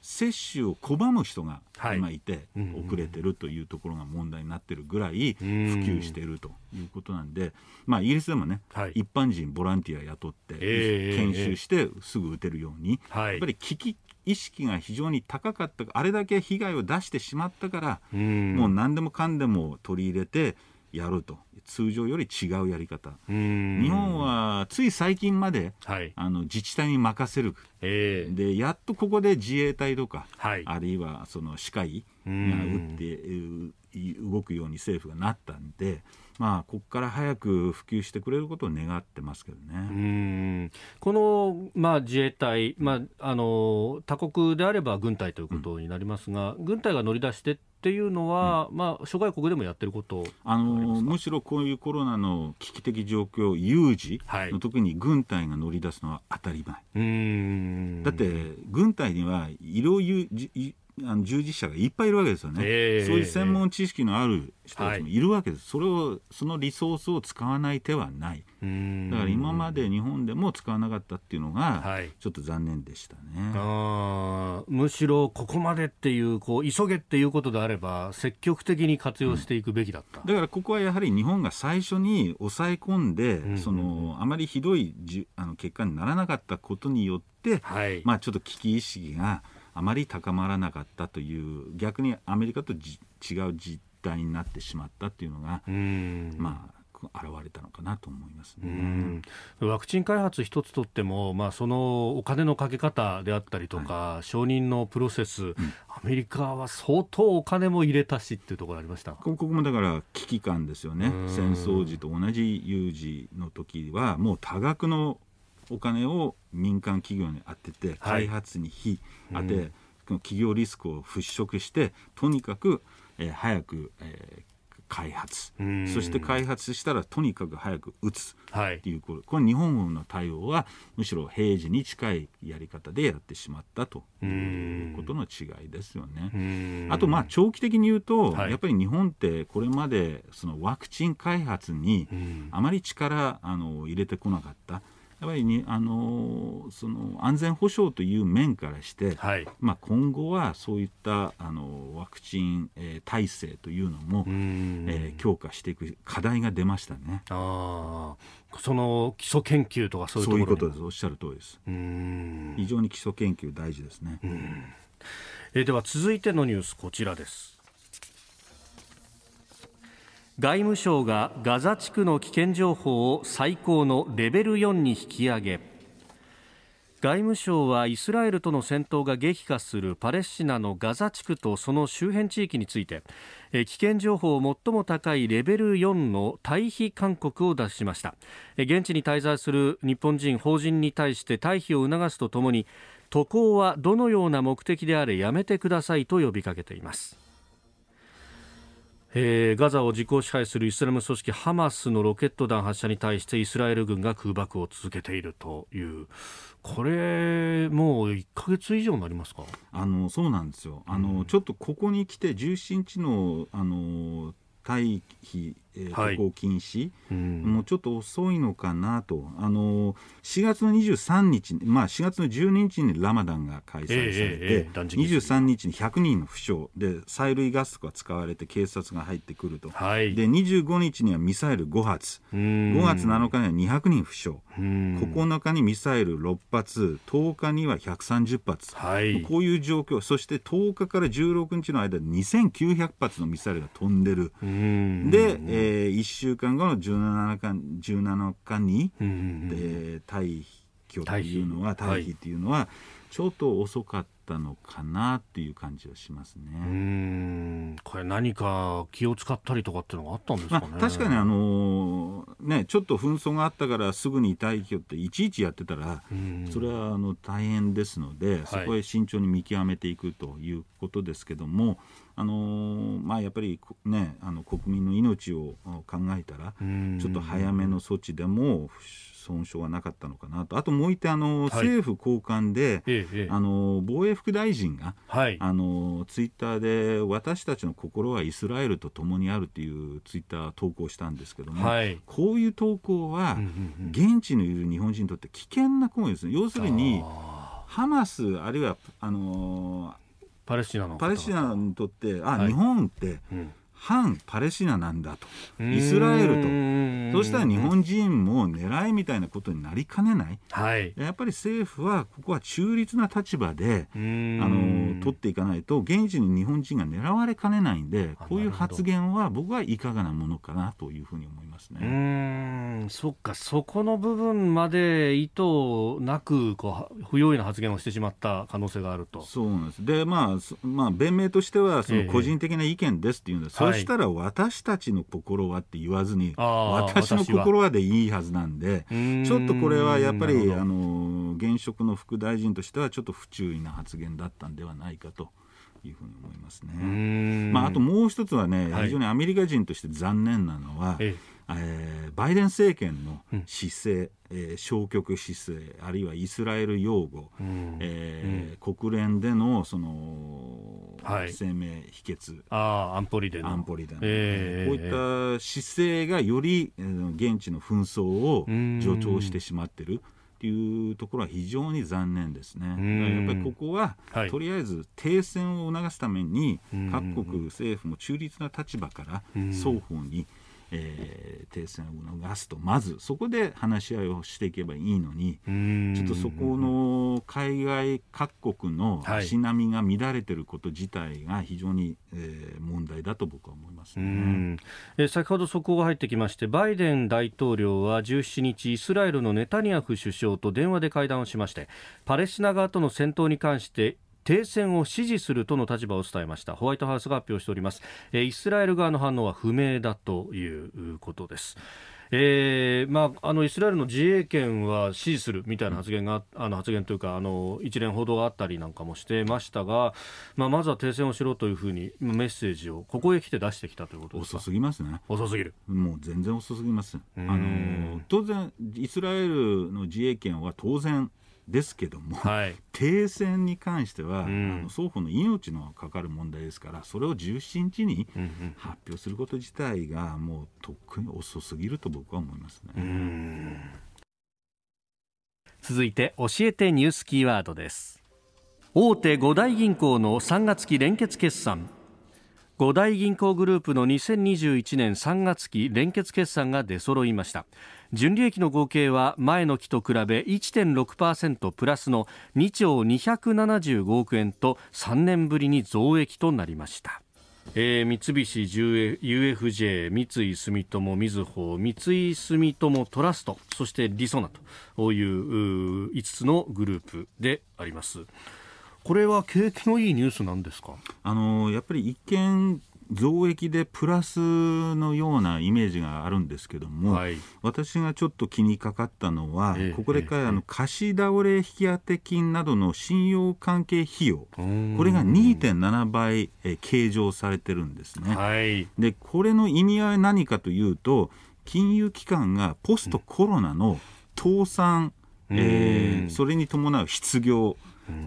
接種を拒む人が今いて、遅れてるというところが問題になってるぐらい普及しているということなんで、まあ、イギリスでもね、一般人ボランティア雇って研修してすぐ打てるように、やっぱり危機意識が非常に高かったあれだけ被害を出してしまったからもう何でもかんでも取り入れてやると通常より違うやり方日本はつい最近まで、はい、あの自治体に任せる、えー、でやっとここで自衛隊とか、はい、あるいはその歯科医が打って動くように政府がなったんで。まあ、ここから早く普及してくれることを願ってますけどねこの、まあ、自衛隊、まああの、他国であれば軍隊ということになりますが、うん、軍隊が乗り出してっていうのは、うん、まあ、諸外国でもやってることあのむしろこういうコロナの危機的状況、有事の時に軍隊が乗り出すのは当たり前。はい、だって軍隊には医療あの従事者がいっぱいいるわけですよね、えー、そういう専門知識のある人たちもいるわけです、はい、それをそのリソースを使わない手はない、だから今まで日本でも使わなかったっていうのが、ちょっと残念でしたね、はい、むしろここまでっていうこう、急げっていうことであれば、積極的に活用していくべきだった、うん、だからここはやはり日本が最初に抑え込んで、うん、そのあまりひどいじあの結果にならなかったことによって、はい、まあ、ちょっと危機意識が。あまり高まらなかったという逆にアメリカと違う実態になってしまったというのがまあ現れたのかなと思います、ね、ワクチン開発一つとっても、まあ、そのお金のかけ方であったりとか、はい、承認のプロセス、うん、アメリカは相当お金も入れたしっていうところありましたここもだから危機感ですよね、戦争時と同じ有事の時は、もう多額のお金を民間企業に当てて開発に費当て、はい、うん、企業リスクを払拭してとにかく、えー、早く、えー、開発そして開発したらとにかく早く打つっていう、はい、これ日本軍の対応はむしろ平時に近いやり方でやってしまったということの違いですよね。あとまあ長期的に言うと、はい、やっぱり日本ってこれまでそのワクチン開発にあまり力あの入れてこなかった。やっぱりにあのその安全保障という面からして、はい、まあ、今後はそういったあのワクチン、えー、体制というのも、えー、強化していく課題が出ましたねあその基礎研究とかそういうそういうことですおっしゃる通りです非常に基礎研究大事ですねえー、では続いてのニュースこちらです外務省がガザ地区の危険情報を最高のレベル4に引き上げ外務省はイスラエルとの戦闘が激化するパレスチナのガザ地区とその周辺地域について危険情報を最も高いレベル4の退避勧告を出しました現地に滞在する日本人法人に対して退避を促すとともに渡航はどのような目的であれやめてくださいと呼びかけていますえー、ガザを実効支配するイスラム組織ハマスのロケット弾発射に対してイスラエル軍が空爆を続けているというこれもう1か月以上になりますかあのそうなんですよあの、うん、ちょっとここに来て17日のあの退避えー、渡航禁止、はい、もうちょっと遅いのかなと、あの4月の23日、まあ、4月の12日にラマダンが開催されて、えーえー、23日に100人の負傷で、催涙ガスが使われて警察が入ってくると、はい、で25日にはミサイル5発、5月7日には200人負傷、9日にミサイル6発、10日には130発、はい、こういう状況、そして10日から16日の間で2900発のミサイルが飛んでる。で、えーえ1週間後の17日十七日に、うん退去というのは退避というのは、ちょっと遅かったのかなっていう感じはしますねこれ何か気を使ったりとかっていうのがあったんですかね、まあ、確かに、あのー、ね、ちょっと紛争があったからすぐに退去っていちいちやってたら、それはあの大変ですので、そこへ慎重に見極めていくということですけども、はいあのー、まあ、やっぱり、ね、あの国民の命を考えたらちょっと早めの措置でも損傷はなかったのかなとあともう一点あの、はい、政府高官で、ええ、あの防衛副大臣が、はい、あのツイッターで私たちの心はイスラエルと共にあるというツイッター投稿したんですけども、はい、こういう投稿は、現地のいる日本人にとって危険な行為ですね。要するにハマスあるいはあのーパレスチナのパレスチナにとってあ、はい、日本って、反パレスチナなんだとイスラエルとそうしたら日本人も狙いみたいなことになりかねない、はい、やっぱり政府はここは中立な立場であの取っていかないと現地に日本人が狙われかねないんでこういう発言は僕はいかがなものかなというふうに思います。ますね。うん、そっか、そこの部分まで意図なくこう不用意な発言をしてしまった可能性があると。そうなんです。で、まあ、まあ、弁明としてはその個人的な意見ですっていうので、えー、そしたら私たちの心はって言わずに、はい、私の心はでいいはずなんで、ちょっとこれはやっぱりあの現職の副大臣としてはちょっと不注意な発言だったんではないかと。いうふうに思いますね。まあ、あともう一つはね、はい、非常にアメリカ人として残念なのは、えええー、バイデン政権の姿勢、うん、えー、消極姿勢あるいはイスラエル擁護、うん、えーうん、国連でのその、はい、声明否決あ安保理での安保理での、えー、こういった姿勢がより、えー、現地の紛争を助長してしまってる。っていうところは非常に残念ですね。やっぱりここは、はい、とりあえず停戦を促すために各国政府も中立な立場から双方に、え停戦を逃すとまずそこで話し合いをしていけばいいのにちょっとそこの海外各国の足並みが乱れてること自体が非常に、はい、えー、問題だと僕は思います、ね、え先ほど速報が入ってきましてバイデン大統領は17日イスラエルのネタニヤフ首相と電話で会談をしましてパレスチナ側との戦闘に関して停戦を支持するとの立場を伝えましたホワイトハウスが発表しております、えイスラエル側の反応は不明だということです。えーまあ、あのイスラエルの自衛権は支持するみたいな発言があの発言というかあの一連報道があったりなんかもしてましたが、まあ、まずは停戦をしろというふうにメッセージをここへ来て出してきたということ遅すぎますね遅すぎるもう全然遅すぎますあの当然イスラエルの自衛権は当然ですけども、はい、停戦に関しては、うん、あの双方の命のかかる問題ですから、それを17日に発表すること自体が、もうとっくに遅すぎると僕は思いますね。続いて、教えてニュースキーワードです。大手五大銀行の3月期連結決算。五大銀行グループの2021年3月期連結決算が出揃いました純利益の合計は前の期と比べ1.6%プラスの2兆275億円と3年ぶりに増益となりましたえー、三菱 UFJ、三井住友、みずほ、三井住友トラスト、そしてりそなという5つのグループであります。これは景気のいいニュースなんですかあのやっぱり一見増益でプラスのようなイメージがあるんですけども、はい、私がちょっと気にかかったのは、えここでか、え、あの貸し倒れ引当金などの信用関係費用、これが2.7倍え計上されてるんですね、はい、で。これの意味合い何かというと、金融機関がポストコロナの倒産、うん、えー、それに伴う失業、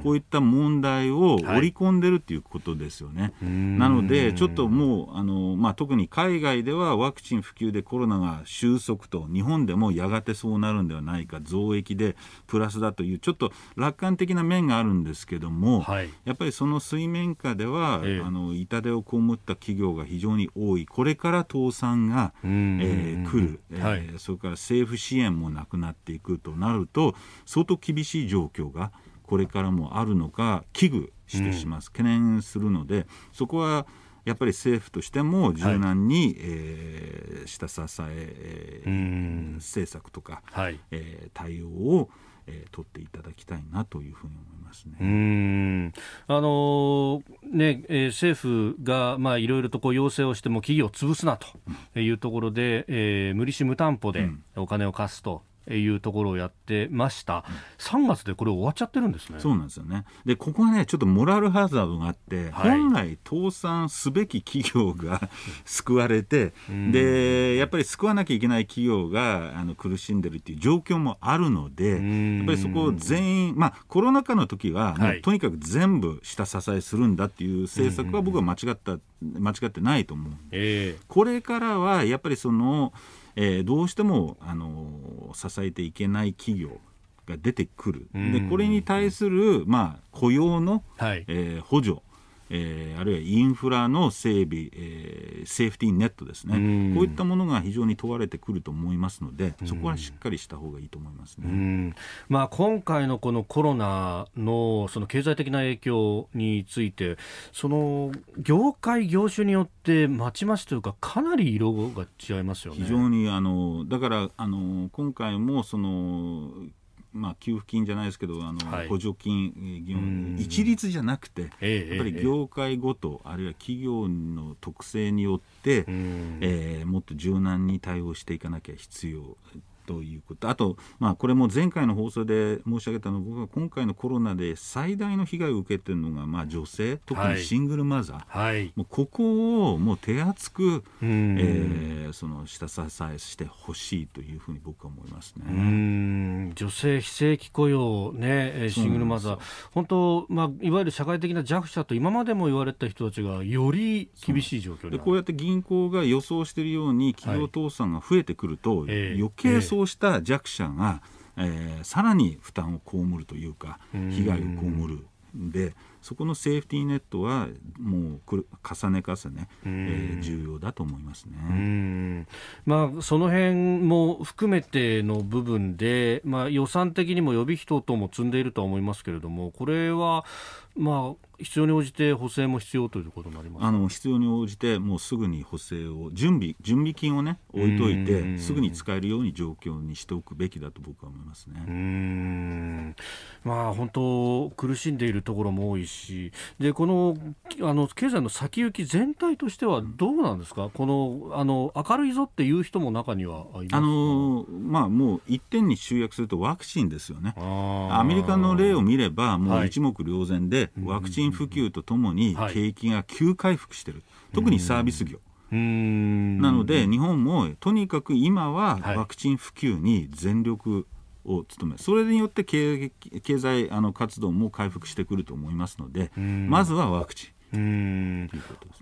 こういった問題を織り込んでるということですよね。はい、なので、ちょっともうあの、まあ、特に海外ではワクチン普及でコロナが収束と、日本でもやがてそうなるんではないか、増益でプラスだという、ちょっと楽観的な面があるんですけども、はい、やっぱりその水面下では、ええ、あの痛手を被った企業が非常に多い、これから倒産が、えー、来る、えー、はい、それから政府支援もなくなっていくとなると、相当厳しい状況が。これからもあるのか危惧してします、懸念するのでそこはやっぱり政府としても柔軟に、はい、えー、下支ええー、政策とか、はい、えー、対応をえー、取っていただきたいなというふうに思いますね。あのね、えー、政府がまあいろいろとこう要請をしても企業を潰すなというところで、えー、無利子無担保でお金を貸すというところをやってました、うん、3月でこれ終わっちゃってるんですねそうなんですよねでここはねちょっとモラルハザードがあって、はい、本来倒産すべき企業が 救われて、うん、でやっぱり救わなきゃいけない企業があの苦しんでるっていう状況もあるので、うん、やっぱりそこを全員まあコロナ禍の時は、はい、とにかく全部下支えするんだっていう政策は僕は間違った、間違ってないと思う、えー、これからはやっぱりそのえー、どうしても、あのー、支えていけない企業が出てくる、でこれに対する、まあ、雇用の、はい、えー、補助えー、あるいはインフラの整備、えー、セーフティーネットですね、こういったものが非常に問われてくると思いますので、そこはしっかりした方がいいと思いますね、まあ、今回のこのコロナのその経済的な影響について、その業界、業種によって、まちまちというか、かなり色が違いますよね。非常にあのだからあの今回もそのまあ、給付金じゃないですけどあの、はい、補助金一律じゃなくて、やっぱり業界ごと、あるいは企業の特性によって、えー、もっと柔軟に対応していかなきゃ必要ということあと、まあ、これも前回の放送で申し上げたの僕は今回のコロナで最大の被害を受けているのが、まあ、女性特にシングルマザー、はい、もうここをもう手厚く、えー、その下支えしてほしいというふうに僕は思いますね女性非正規雇用、ね、シングルマザー本当、まあ、いわゆる社会的な弱者と今までも言われた人たちがより厳しい状況でこうやって銀行が予想しているように企業倒産が増えてくると、はい、余計そうそうした弱者が、えー、さらに負担を被るというか被害を被るでそこのセーフティーネットはもう重ね重ね、えー、重要だと思いますね、まあ、その辺も含めての部分で、まあ、予算的にも予備費等々も積んでいるとは思いますけれどもこれは、まあ、必要に応じて補正も必要ということになりますあの必要に応じて、もうすぐに補正を、準備準備金を、ね、置いといて、すぐに使えるように状況にしておくべきだと僕は思いますねうん、まあ、本当、苦しんでいるところも多いしでこのあの経済の先行き全体としてはどうなんですか、このあの明るいぞっていう人も中にはいあのまあ、もう一点に集約するとワクチンですよね。アメリカの例を見ればもう一目瞭然で、はい、ワクチン普及とともに景気が急回復してる、はい、特にサービス業。なので日本もとにかく今はワクチン普及に全力を務めそれによって経済あの活動も回復してくると思いますのでまずはワクチン。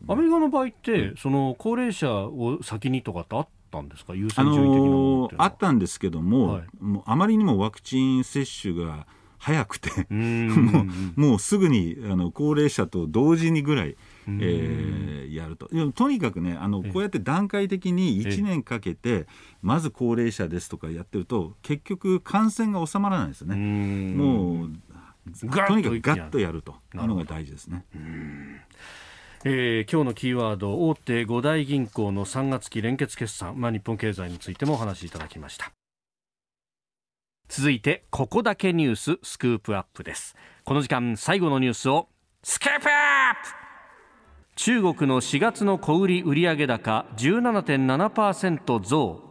アメリカの場合って、その高齢者を先にとかってあったんですか、優先順位的なものあったんですけども、はい、もうあまりにもワクチン接種が早くて もう、もうすぐにあの高齢者と同時にぐらい。えー、やるととにかくねあのこうやって段階的に1年かけてまず高齢者ですとかやってると結局感染が収まらないですよねもうとにかくガッとやるとなるのが大事ですね。えー、今日のキーワード大手5大銀行の3月期連結決算、まあ、日本経済についてもお話しいただきました続いてここだけニューススクープアップですこの時間最後のニュースをスクープアップ中国の4月の小売売上高17.7%増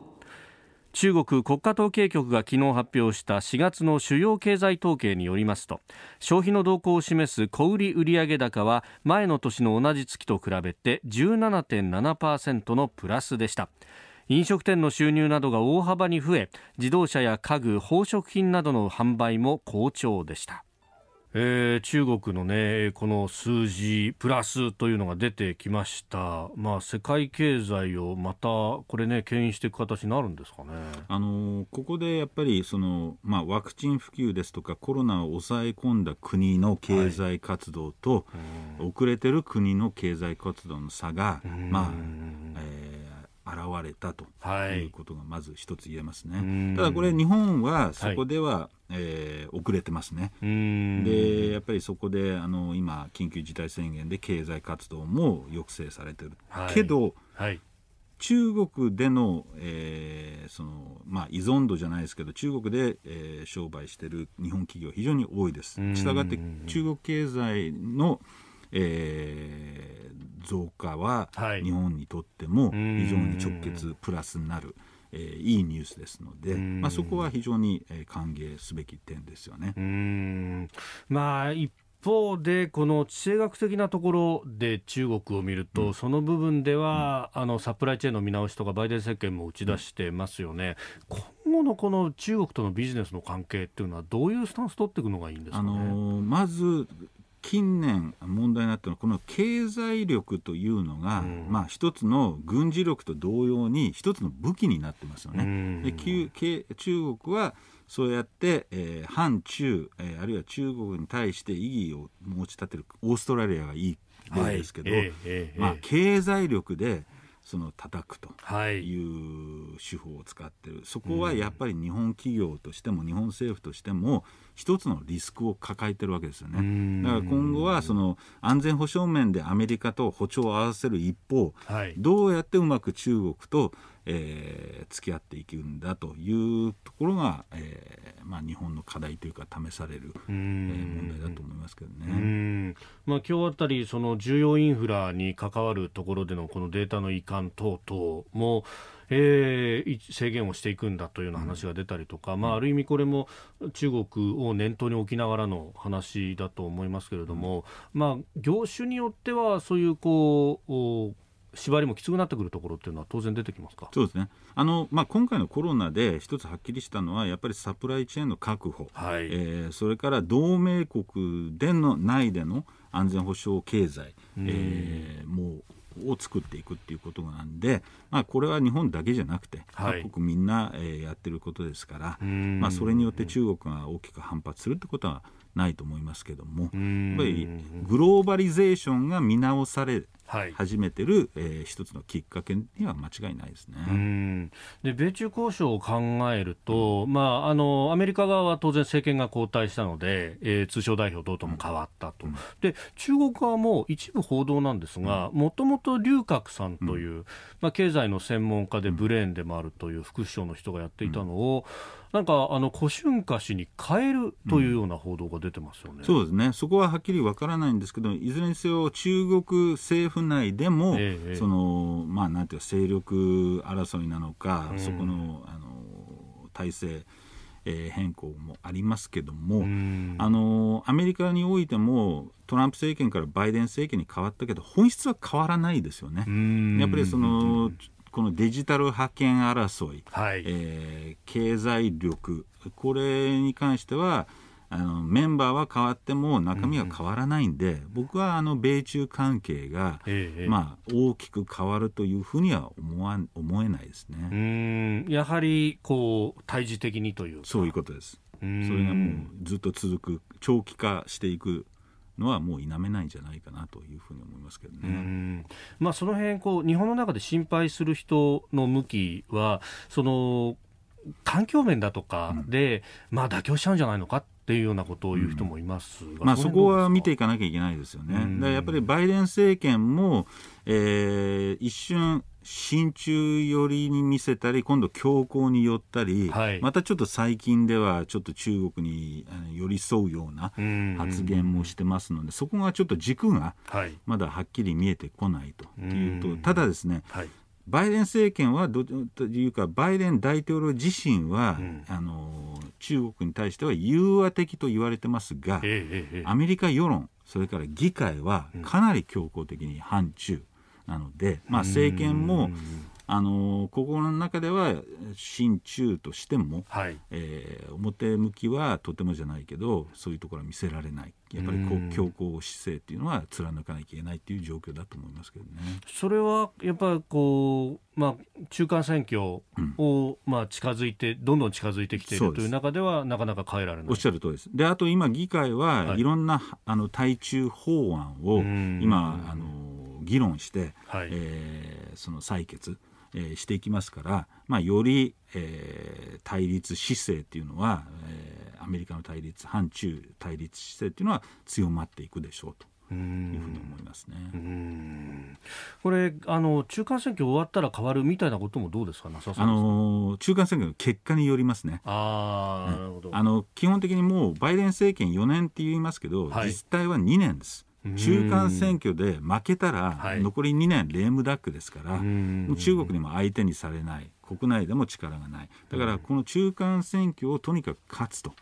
中国国家統計局が昨日発表した4月の主要経済統計によりますと消費の動向を示す小売売上高は前の年の同じ月と比べて17.7%のプラスでした飲食店の収入などが大幅に増え自動車や家具宝飾品などの販売も好調でしたえー、中国のね、この数字、プラスというのが出てきました。まあ、世界経済をまた、これね、牽引していく形になるんですかね。あのー、ここでやっぱり、その、まあ、ワクチン普及ですとか、コロナを抑え込んだ国の経済活動と、はい、遅れてる国の経済活動の差が、まあ、えー現れたということがまず一つ言えますね、はい、ただこれ日本はそこでは、はい、えー、遅れてますねでやっぱりそこであの今緊急事態宣言で経済活動も抑制されてる、はい、けど、中国での,、えーそのまあ、依存度じゃないですけど中国で、えー、商売してる日本企業非常に多いです。したがって中国経済の、えー増加は日本にとっても非常に直結プラスになる。えー、いいニュースですので、まあ、そこは非常に、え歓迎すべき点ですよね。まあ、一方で、この地政学的なところで中国を見ると、その部分では、あのサプライチェーンの見直しとか、バイデン政権も打ち出してますよね。今後のこの中国とのビジネスの関係っていうのは、どういうスタンス取っていくのがいいんですか、ね、あのー、まず近年問題になったのはこの経済力というのが、うん、まあ、一つの軍事力と同様に一つの武器になってますよね。うん、で中国はそうやって、えー、反中、えー、あるいは中国に対して異議を持ち立てるオーストラリアがいい例ですけど、まあ、経済力でその叩くという手法を使ってる、そこはやっぱり日本企業としても日本政府としても一つのリスクを抱えてるわけですよねだから今後はその安全保障面でアメリカと歩調を合わせる一方、どうやってうまく中国とえー、付き合っていくんだというところが、えーまあ、日本の課題というか試される、えー、問題だと思いますけどね、まあ、今日あたりその重要インフラに関わるところでのこのデータの移管等々も、えー、制限をしていくんだというような話が出たりとか、うん、まあ、ある意味これも中国を念頭に置きながらの話だと思いますけれども、うん、まあ、業種によってはそういうこう縛りもきつくなってくるところっていうのは当然出てきますかそうですねあの、まあ、今回のコロナで一つはっきりしたのはやっぱりサプライチェーンの確保、はい、えー、それから同盟国での内での安全保障経済、えー、もうを作っていくっていうことなんで、まあ、これは日本だけじゃなくて、はい、各国みんな、えー、やってることですから、まあ、それによって中国が大きく反発するってことはないと思いますけども、やっぱりグローバリゼーションが見直され始めてる、はい、えー、一つのきっかけには間違いないですねで米中交渉を考えると、まあ、あのアメリカ側は当然政権が交代したので、えー、通商代表等とも変わったと、うん、で中国側も一部報道なんですがもともと劉鶴さんという、うん、まあ、経済の専門家でブレーンでもあるという副首相の人がやっていたのを、なんかあの古春華氏に変えるというような報道が出てますよね、そうですねそこははっきりわからないんですけどいずれにせよ中国政府府内でも、ええ、そのまあなんていう勢力争いなのか、うん、そこのあの体制えー、変更もありますけども、あのアメリカにおいてもトランプ政権からバイデン政権に変わったけど本質は変わらないですよね。やっぱりそのこのデジタル覇権争い、はい、えー、経済力これに関してはあのメンバーは変わっても中身は変わらないんで、うん僕はあの米中関係が、ええ、まあ、大きく変わるというふうには思わ思えないですねうんやはりこう対峙的にというそういうことですそれがもうずっと続く長期化していくのはもう否めないんじゃないかなというふうに思いますけどね。まあその辺こう日本の中で心配する人の向きはその環境面だとかで、うん、まあ妥協しちゃうんじゃないのかっっていうようなことを言う人もいますが、うん、まあ、そこは見ていかなきゃいけないですよね、うん、やっぱりバイデン政権も、えー、一瞬、親中寄りに見せたり、今度、強硬に寄ったり、はい、またちょっと最近では、ちょっと中国に寄り添うような発言もしてますので、そこがちょっと軸がまだはっきり見えてこないというと、ただですね、はいバイデン政権はどというか、バイデン大統領自身は、うん、あの中国に対しては融和的と言われてますが、ええ、アメリカ世論、それから議会はかなり強硬的に反中なので、うん、まあ、政権もあの心の中では親中としても、はい、えー、表向きはとてもじゃないけどそういうところは見せられないやっぱりこう強硬姿勢というのは貫かなきゃいけないという状況だと思いますけどねそれはやっぱりこう、まあ、中間選挙を、うん、まあ、近づいてどんどん近づいてきているという中ではなかなか変えられないおっしゃる通りですであと今議会はいろんな、はい、あの対中法案を今あの議論して、はい、えー、その採決えしていきますから、まあ、より、えー、対立姿勢っていうのは、えー、アメリカの対立反中対立姿勢っていうのは強まっていくでしょうと。いうふうに思いますねこれあの、中間選挙終わったら変わるみたいなこともどうですか、ね、あの中間選挙の結果によりますね、あ、ね、なるほどあの基本的にもうバイデン政権4年って言いますけど、はい、実態は2年です。中間選挙で負けたら、残り2年、レームダックですから、中国にも相手にされない、国内でも力がない、だからこの中間選挙をとにかく勝つと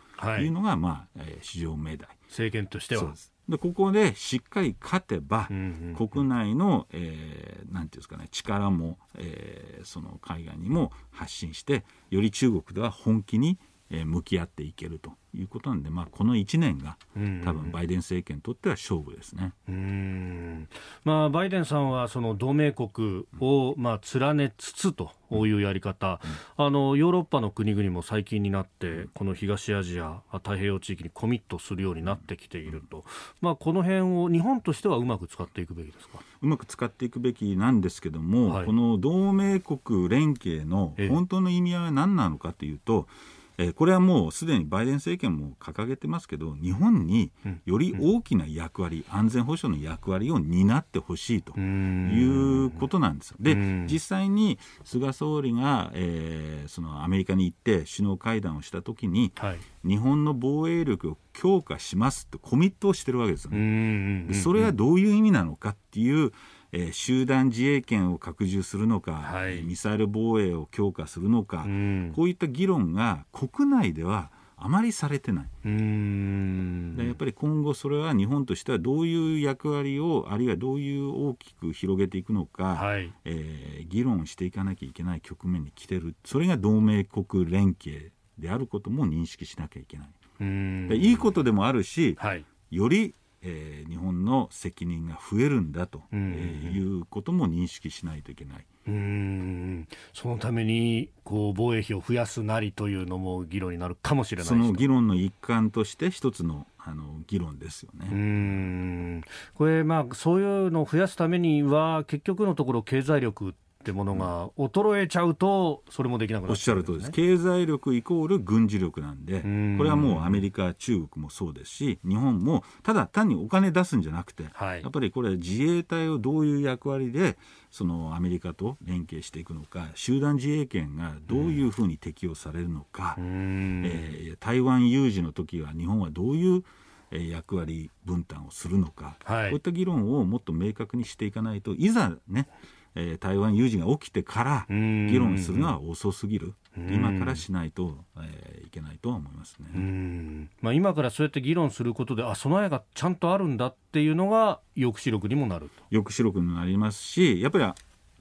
いうのが、まあえー、市上命題。政権としてはでここでしっかり勝てば、国内の、えー、なんていうんですかね、力も、えー、その海外にも発信して、より中国では本気にえ向き合っていけるということなんで、まあ、この1年が多分バイデン政権にとっては勝負ですねうんまあ、バイデンさんはその同盟国をまあ連ねつつというやり方、うん、あのヨーロッパの国々も最近になって、この東アジア、太平洋地域にコミットするようになってきていると、まあ、この辺を日本としてはうまく使っていくべきですかうまく使っていくべきなんですけども、はい、この同盟国連携の本当の意味合いは何なのかというと、えええー、これはもうすでにバイデン政権も掲げてますけど日本により大きな役割、うん、安全保障の役割を担ってほしいということなんです。で実際に菅総理が、えー、そのアメリカに行って首脳会談をした時に、はい、日本の防衛力を強化しますとコミットをしてるわけですよね。それはどういう意味なのかっていうえー、集団自衛権を拡充するのか、はい、ミサイル防衛を強化するのか、うん、こういった議論が国内ではあまりされてないでやっぱり今後それは日本としてはどういう役割をあるいはどういう大きく広げていくのか、はい、えー、議論していかなきゃいけない局面に来てるそれが同盟国連携であることも認識しなきゃいけない。いいことでもあるし、はい、よりえー、日本の責任が増えるんだと、うん、えー、いうことも認識しないといけない。うんそのためにこう防衛費を増やすなりというのも議論になるかもしれないその議論の一環として一つのあの議論ですよねうんこれ、まあ、そういうのを増やすためには結局のところ経済力ってものが衰えちゃうと、それもできなくな、ね、おっしゃるとです。経済力イコール軍事力なんで、んこれはもうアメリカ、中国もそうですし、日本も、ただ単にお金出すんじゃなくて、はい、やっぱりこれ、自衛隊をどういう役割で、そのアメリカと連携していくのか、集団自衛権がどういうふうに適用されるのか、えー、台湾有事の時は日本はどういう役割分担をするのか、はい、こういった議論をもっと明確にしていかないといざねえー、台湾有事が起きてから議論するのは遅すぎる。今からしないと、えー、いけないとは思いますね、まあ、今からそうやって議論することであ備えがちゃんとあるんだっていうのが抑止力にもなると抑止力にもなりますしやっぱり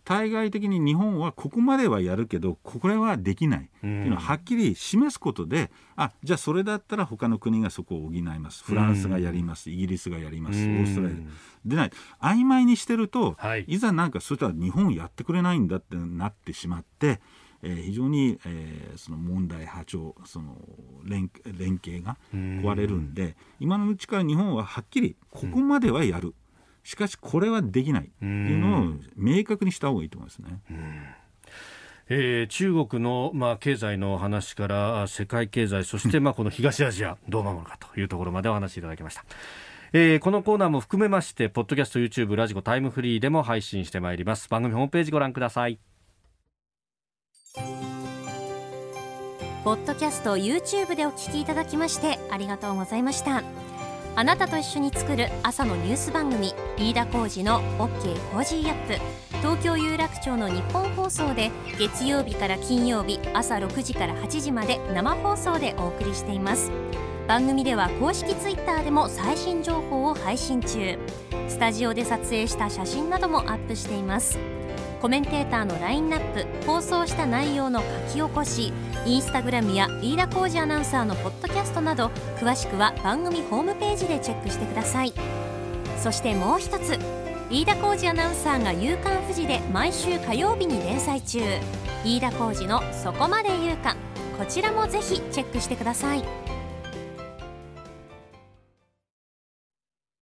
対外的に日本はここまではやるけど、これはできないっていうのははっきり示すことで、あじゃあそれだったら他の国がそこを補います、フランスがやります、イギリスがやります、オーストラリアでない、曖昧にしてると、はい、いざなんか、そしたら日本やってくれないんだってなってしまって、えー、非常に、えー、その問題波長その連連携が壊れるんで今のうちから日本ははっきりここまではやる、しかしこれはできないっていうのを明確にした方がいいと思いますね。えー、中国の、まあ、経済の話から世界経済そして、まあ、この東アジアどう守るかというところまでお話しいただきました、えー、このコーナーも含めましてポッドキャスト YouTube ラジコタイムフリーでも配信してまいります番組ホームページご覧くださいポッドキャスト YouTube でお聞きいただきましてありがとうございましたあなたと一緒に作る朝のニュース番組飯田浩二の OK コージーアップ東京有楽町の日本放送で月曜日から金曜日朝6時から8時まで生放送でお送りしています番組では公式 Twitter でも最新情報を配信中スタジオで撮影した写真などもアップしていますコメンテーターのラインナップ放送した内容の書き起こしインスタグラムや飯田浩二アナウンサーのポッドキャストなど詳しくは番組ホームページでチェックしてくださいそしてもう一つ飯田浩二アナウンサーが「夕刊フジ」で毎週火曜日に連載中飯田浩二の「そこまで言うか」こちらもぜひチェックしてください。